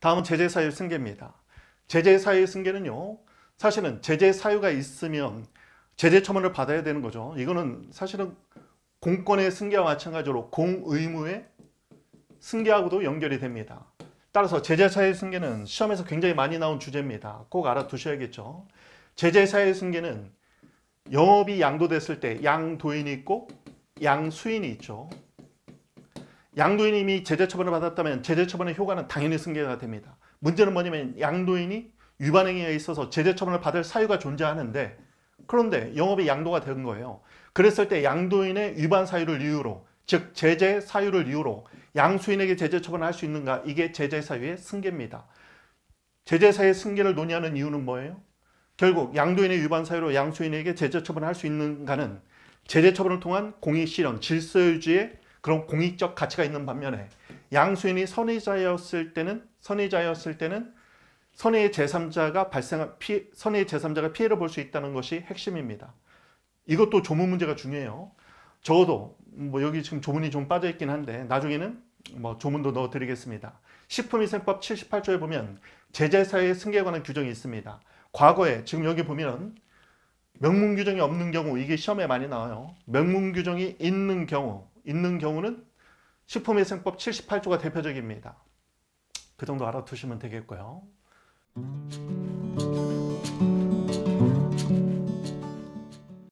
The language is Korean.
다음은 제재사유 승계입니다. 제재사유 승계는요. 사실은 제재사유가 있으면 제재처분을 받아야 되는 거죠. 이거는 사실은 공권의 승계와 마찬가지로 공의무의 승계하고도 연결이 됩니다. 따라서 제재사유 승계는 시험에서 굉장히 많이 나온 주제입니다. 꼭 알아두셔야겠죠. 제재사유 승계는 영업이 양도됐을 때 양도인이 있고 양수인이 있죠. 양도인이 제재 처분을 받았다면 제재 처분의 효과는 당연히 승계가 됩니다. 문제는 뭐냐면 양도인이 위반행위에 있어서 제재 처분을 받을 사유가 존재하는데 그런데 영업이 양도가 된 거예요. 그랬을 때 양도인의 위반 사유를 이유로 즉 제재 사유를 이유로 양수인에게 제재 처분을 할 수 있는가 이게 제재 사유의 승계입니다. 제재 사유의 승계를 논의하는 이유는 뭐예요? 결국 양도인의 위반 사유로 양수인에게 제재 처분을 할 수 있는가는 제재 처분을 통한 공익 실현, 질서 유지의 그런 공익적 가치가 있는 반면에 양수인이 선의자였을 때는 선의자였을 때는 선의의 제3자가 발생한 피 선의의 제3자가 피해를 볼 수 있다는 것이 핵심입니다. 이것도 조문 문제가 중요해요. 적어도 뭐 여기 지금 조문이 좀 빠져 있긴 한데 나중에는 뭐 조문도 넣어 드리겠습니다. 식품위생법 78조에 보면 제재사의 승계에 관한 규정이 있습니다. 과거에 지금 여기 보면 명문 규정이 없는 경우 이게 시험에 많이 나와요. 명문 규정이 있는 경우 있는 경우는 식품위생법 78조가 대표적입니다. 그 정도 알아두시면 되겠고요.